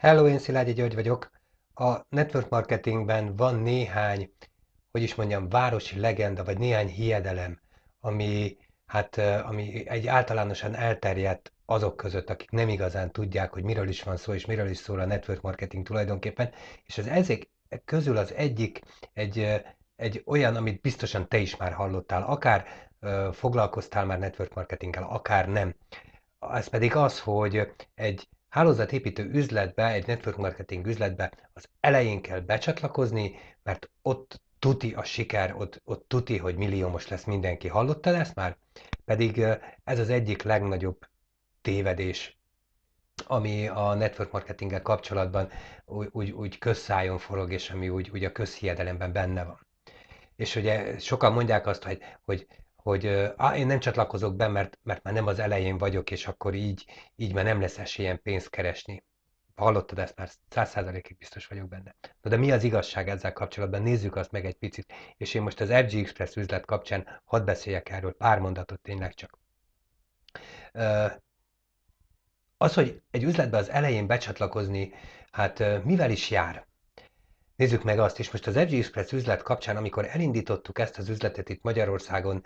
Hello, én Szilágyi György vagyok. A network marketingben van néhány, hogy is mondjam, városi legenda, vagy néhány hiedelem, ami, hát, ami egy általánosan elterjedt azok között, akik nem igazán tudják, hogy miről is van szó, és miről is szól a network marketing tulajdonképpen. És az ezek közül az egyik egy, egy olyan, amit biztosan te is már hallottál, akár foglalkoztál már network marketinggel, akár nem. Ez pedig az, hogy egy hálózatépítő üzletbe, egy network marketing üzletbe az elején kell becsatlakozni, mert ott tuti a siker, ott, ott tuti, hogy milliómos lesz mindenki. Hallottad ezt már? Pedig ez az egyik legnagyobb tévedés, ami a network marketinggel kapcsolatban úgy, úgy, úgy közszájon forog, és ami úgy, úgy a közhiedelemben benne van. És ugye sokan mondják azt, hogy, hogy hogy á, én nem csatlakozok be, mert, mert már nem az elején vagyok, és akkor így, így már nem lesz esélyem pénzt keresni. Hallottad ezt már, száz százalékig biztos vagyok benne. Na de mi az igazság ezzel kapcsolatban? Nézzük azt meg egy picit. És én most az FG Express üzlet kapcsán hadd beszéljek erről pár mondatot tényleg csak. Az, hogy egy üzletbe az elején becsatlakozni, hát mivel is jár? Nézzük meg azt is, most az Edge Express üzlet kapcsán, amikor elindítottuk ezt az üzletet itt Magyarországon,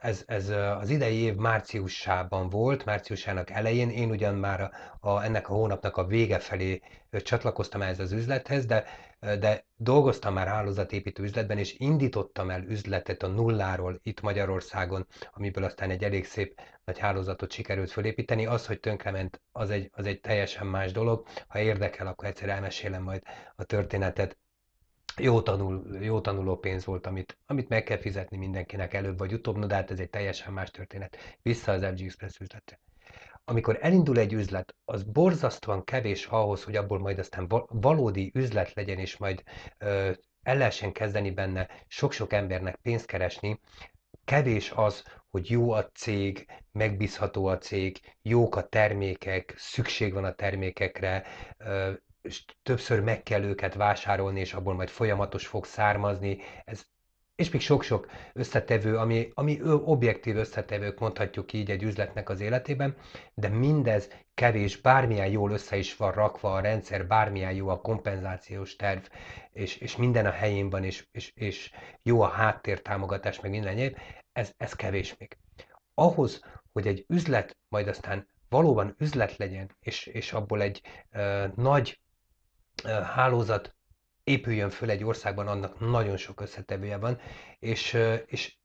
ez, ez az idei év márciusában volt, márciusának elején, én ugyan már a, a, ennek a hónapnak a vége felé csatlakoztam ehhez az üzlethez, de, de dolgoztam már hálózatépítő üzletben, és indítottam el üzletet a nulláról itt Magyarországon, amiből aztán egy elég szép nagy hálózatot sikerült fölépíteni. Az, hogy tönkrement, az egy, az egy teljesen más dolog. Ha érdekel, akkor egyszer elmesélem majd a történetet. Jó, tanul, jó tanuló pénz volt, amit, amit meg kell fizetni mindenkinek előbb vagy utóbb, no, de hát ez egy teljesen más történet. Vissza az FG Express üzletre amikor elindul egy üzlet, az borzasztóan kevés ahhoz, hogy abból majd aztán valódi üzlet legyen, és majd ö, el lehessen kezdeni benne sok-sok embernek pénzt keresni, kevés az, hogy jó a cég, megbízható a cég, jók a termékek, szükség van a termékekre, és többször meg kell őket vásárolni, és abból majd folyamatos fog származni. Ez és még sok-sok összetevő, ami, ami objektív összetevők mondhatjuk így egy üzletnek az életében, de mindez kevés, bármilyen jól össze is van rakva a rendszer, bármilyen jó a kompenzációs terv, és, és minden a helyén van, és, és, és jó a háttértámogatás, meg minden egyéb, ez, ez kevés még. Ahhoz, hogy egy üzlet majd aztán valóban üzlet legyen, és, és abból egy ö, nagy ö, hálózat épüljön föl egy országban, annak nagyon sok összetevője van, és, és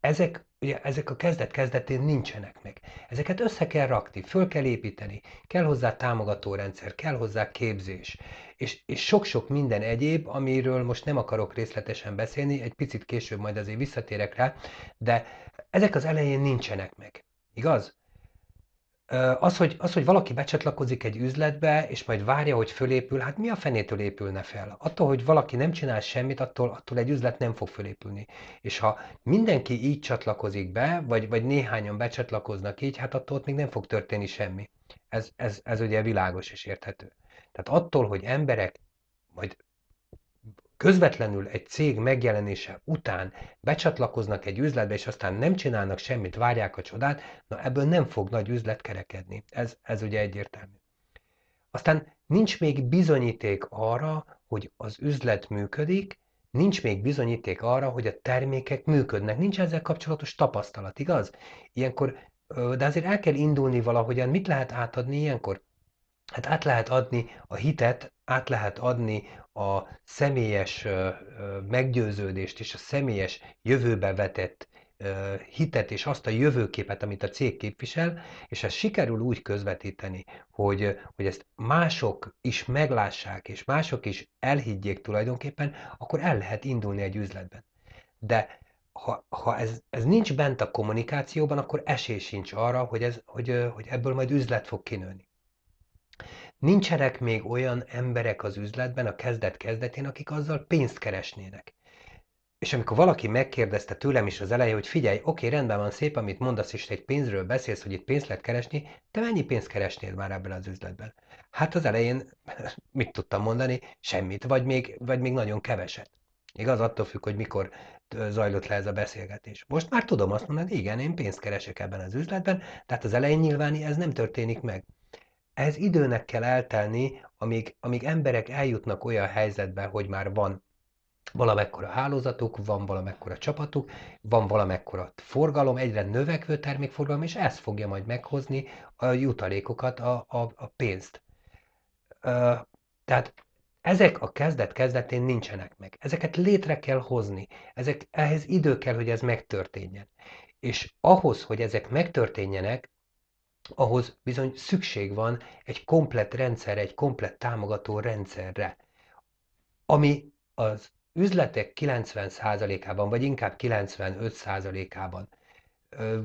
ezek, ugye, ezek a kezdet-kezdetén nincsenek meg. Ezeket össze kell rakni, föl kell építeni, kell hozzá támogatórendszer, kell hozzá képzés, és, és sok-sok minden egyéb, amiről most nem akarok részletesen beszélni, egy picit később majd azért visszatérek rá, de ezek az elején nincsenek meg. Igaz? Az hogy, az, hogy valaki becsatlakozik egy üzletbe, és majd várja, hogy fölépül, hát mi a fenétől épülne fel? Attól, hogy valaki nem csinál semmit, attól, attól egy üzlet nem fog fölépülni. És ha mindenki így csatlakozik be, vagy, vagy néhányan becsatlakoznak így, hát attól ott még nem fog történni semmi. Ez, ez, ez ugye világos és érthető. Tehát attól, hogy emberek vagy közvetlenül egy cég megjelenése után becsatlakoznak egy üzletbe, és aztán nem csinálnak semmit, várják a csodát, na ebből nem fog nagy üzlet kerekedni. Ez, ez ugye egyértelmű. Aztán nincs még bizonyíték arra, hogy az üzlet működik, nincs még bizonyíték arra, hogy a termékek működnek. Nincs ezzel kapcsolatos tapasztalat, igaz? Ilyenkor, de azért el kell indulni valahogyan. Mit lehet átadni ilyenkor? Hát át lehet adni a hitet át lehet adni a személyes meggyőződést és a személyes jövőbe vetett hitet és azt a jövőképet, amit a cég képvisel, és ezt sikerül úgy közvetíteni, hogy, hogy ezt mások is meglássák, és mások is elhiggyék tulajdonképpen, akkor el lehet indulni egy üzletben. De ha, ha ez, ez nincs bent a kommunikációban, akkor esély sincs arra, hogy, ez, hogy, hogy ebből majd üzlet fog kinőni. Nincsenek még olyan emberek az üzletben a kezdet-kezdetén, akik azzal pénzt keresnének. És amikor valaki megkérdezte tőlem is az elején, hogy figyelj, oké, rendben van szép, amit mondasz, és egy pénzről beszélsz, hogy itt pénzt lehet keresni, te mennyi pénzt keresnél már ebben az üzletben? Hát az elején mit tudtam mondani? Semmit, vagy még, vagy még nagyon keveset. Igaz, attól függ, hogy mikor zajlott le ez a beszélgetés. Most már tudom azt mondani, igen, én pénzt keresek ebben az üzletben, tehát az elején nyilván ez nem történik meg. Ez időnek kell eltelni, amíg, amíg emberek eljutnak olyan helyzetbe, hogy már van valamekkora hálózatuk, van valamekkora csapatuk, van valamekkora forgalom, egyre növekvő termékforgalom, és ez fogja majd meghozni a jutalékokat, a, a, a pénzt. Ö, tehát ezek a kezdet-kezdetén nincsenek meg. Ezeket létre kell hozni. Ezek, ehhez idő kell, hogy ez megtörténjen. És ahhoz, hogy ezek megtörténjenek, ahhoz bizony szükség van egy komplett rendszerre, egy komplett támogató rendszerre, ami az üzletek 90%-ában, vagy inkább 95%-ában,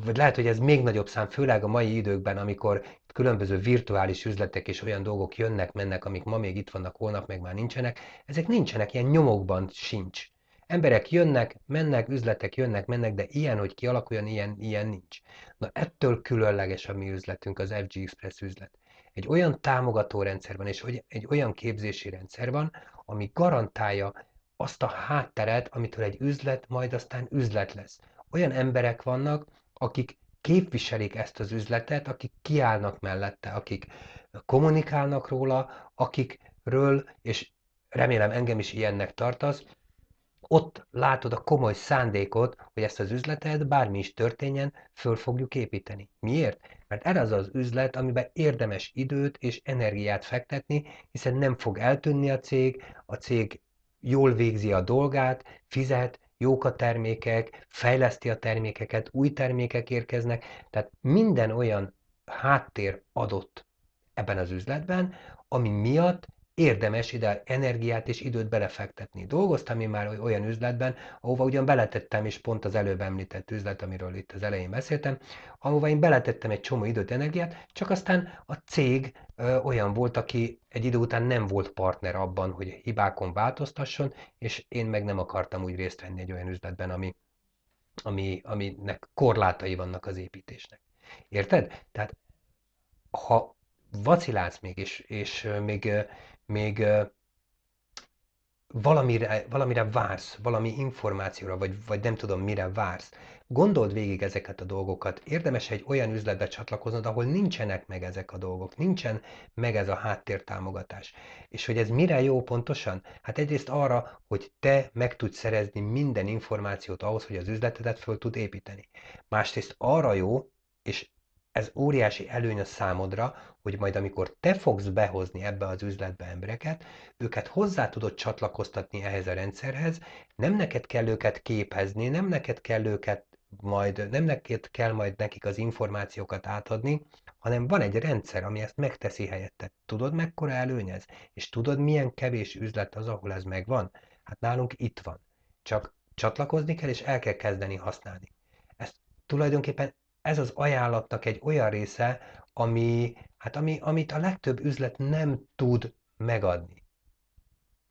vagy lehet, hogy ez még nagyobb szám, főleg a mai időkben, amikor különböző virtuális üzletek és olyan dolgok jönnek, mennek, amik ma még itt vannak, holnap meg már nincsenek, ezek nincsenek, ilyen nyomokban sincs. Emberek jönnek, mennek, üzletek jönnek, mennek, de ilyen, hogy kialakuljon, ilyen, ilyen nincs. Na ettől különleges a mi üzletünk, az FG Express üzlet. Egy olyan támogató rendszer van, és egy olyan képzési rendszer van, ami garantálja azt a hátteret, amitől egy üzlet majd aztán üzlet lesz. Olyan emberek vannak, akik képviselik ezt az üzletet, akik kiállnak mellette, akik kommunikálnak róla, akikről, és remélem engem is ilyennek tartasz, ott látod a komoly szándékot, hogy ezt az üzletet bármi is történjen, föl fogjuk építeni. Miért? Mert ez az az üzlet, amiben érdemes időt és energiát fektetni, hiszen nem fog eltűnni a cég, a cég jól végzi a dolgát, fizet, jók a termékek, fejleszti a termékeket, új termékek érkeznek, tehát minden olyan háttér adott ebben az üzletben, ami miatt érdemes ide energiát és időt belefektetni. Dolgoztam én már olyan üzletben, ahova ugyan beletettem, és pont az előbb említett üzlet, amiről itt az elején beszéltem, ahova én beletettem egy csomó időt, energiát, csak aztán a cég ö, olyan volt, aki egy idő után nem volt partner abban, hogy hibákon változtasson, és én meg nem akartam úgy részt venni egy olyan üzletben, ami, ami, aminek korlátai vannak az építésnek. Érted? Tehát ha vacilálsz még, és, és még még valamire, valamire vársz, valami információra, vagy, vagy nem tudom mire vársz. Gondold végig ezeket a dolgokat. Érdemes egy olyan üzletbe csatlakoznod, ahol nincsenek meg ezek a dolgok, nincsen meg ez a háttértámogatás. És hogy ez mire jó pontosan? Hát egyrészt arra, hogy te meg tudsz szerezni minden információt ahhoz, hogy az üzletedet föl tud építeni. Másrészt arra jó, és ez óriási előny a számodra, hogy majd amikor te fogsz behozni ebbe az üzletbe embereket, őket hozzá tudod csatlakoztatni ehhez a rendszerhez, nem neked kell őket képezni, nem neked kell őket majd, nem neked kell majd nekik az információkat átadni, hanem van egy rendszer, ami ezt megteszi helyette. Tudod, mekkora előny ez? És tudod, milyen kevés üzlet az, ahol ez megvan? Hát nálunk itt van. Csak csatlakozni kell, és el kell kezdeni használni. Ezt tulajdonképpen ez az ajánlatnak egy olyan része, ami, hát ami, amit a legtöbb üzlet nem tud megadni.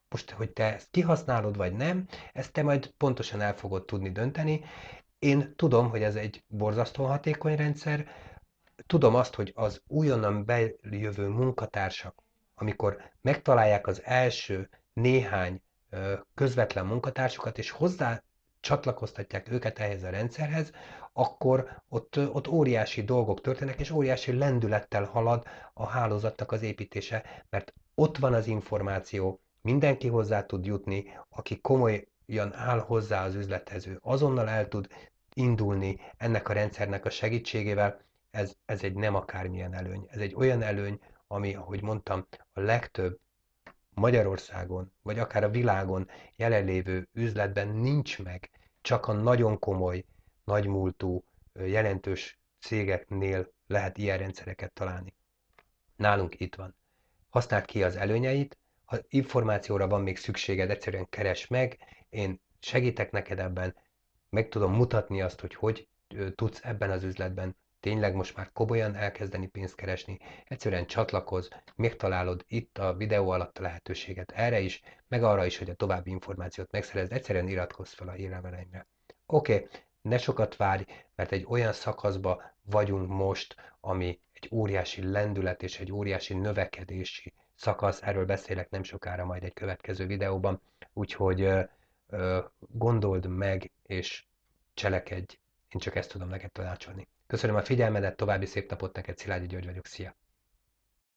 Most, hogy te ezt kihasználod vagy nem, ezt te majd pontosan el fogod tudni dönteni. Én tudom, hogy ez egy borzasztó hatékony rendszer, tudom azt, hogy az újonnan bejövő munkatársak, amikor megtalálják az első néhány közvetlen munkatársukat, és hozzá csatlakoztatják őket ehhez a rendszerhez, akkor ott, ott óriási dolgok történnek, és óriási lendülettel halad a hálózatnak az építése, mert ott van az információ, mindenki hozzá tud jutni, aki komolyan áll hozzá az üzlethez, ő azonnal el tud indulni ennek a rendszernek a segítségével, ez, ez egy nem akármilyen előny. Ez egy olyan előny, ami, ahogy mondtam, a legtöbb Magyarországon, vagy akár a világon jelenlévő üzletben nincs meg, csak a nagyon komoly nagymúltú, jelentős cégeknél lehet ilyen rendszereket találni. Nálunk itt van. Használd ki az előnyeit, ha információra van még szükséged, egyszerűen keres meg, én segítek neked ebben, meg tudom mutatni azt, hogy hogy tudsz ebben az üzletben tényleg most már komolyan elkezdeni pénzt keresni, egyszerűen csatlakozz, megtalálod itt a videó alatt a lehetőséget erre is, meg arra is, hogy a további információt megszerezd, egyszerűen iratkozz fel a hírleveleimre. Oké, okay, ne sokat várj, mert egy olyan szakaszba vagyunk most, ami egy óriási lendület és egy óriási növekedési szakasz. Erről beszélek nem sokára majd egy következő videóban. Úgyhogy ö, ö, gondold meg és cselekedj. Én csak ezt tudom neked tanácsolni. Köszönöm a figyelmedet, további szép napot neked, Szilágyi György vagyok, szia!